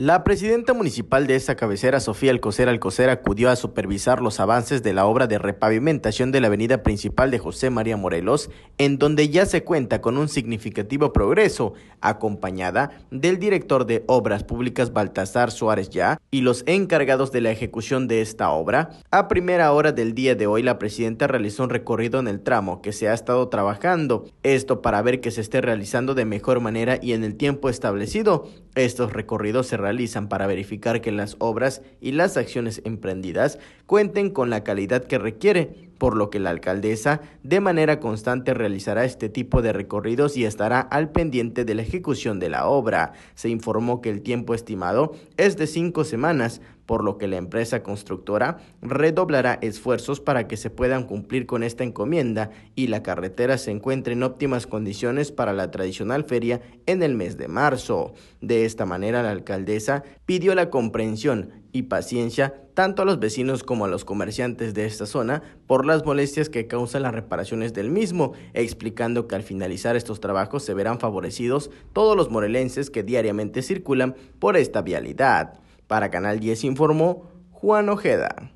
La presidenta municipal de esta cabecera, Sofía Alcocer Alcocer, acudió a supervisar los avances de la obra de repavimentación de la avenida principal de José María Morelos, en donde ya se cuenta con un significativo progreso, acompañada del director de Obras Públicas Baltasar Suárez Ya y los encargados de la ejecución de esta obra. A primera hora del día de hoy, la presidenta realizó un recorrido en el tramo que se ha estado trabajando, esto para ver que se esté realizando de mejor manera y en el tiempo establecido. Estos recorridos se para verificar que las obras y las acciones emprendidas cuenten con la calidad que requiere, por lo que la alcaldesa de manera constante realizará este tipo de recorridos y estará al pendiente de la ejecución de la obra. Se informó que el tiempo estimado es de cinco semanas por lo que la empresa constructora redoblará esfuerzos para que se puedan cumplir con esta encomienda y la carretera se encuentre en óptimas condiciones para la tradicional feria en el mes de marzo. De esta manera, la alcaldesa pidió la comprensión y paciencia tanto a los vecinos como a los comerciantes de esta zona por las molestias que causan las reparaciones del mismo, explicando que al finalizar estos trabajos se verán favorecidos todos los morelenses que diariamente circulan por esta vialidad. Para Canal 10 informó Juan Ojeda.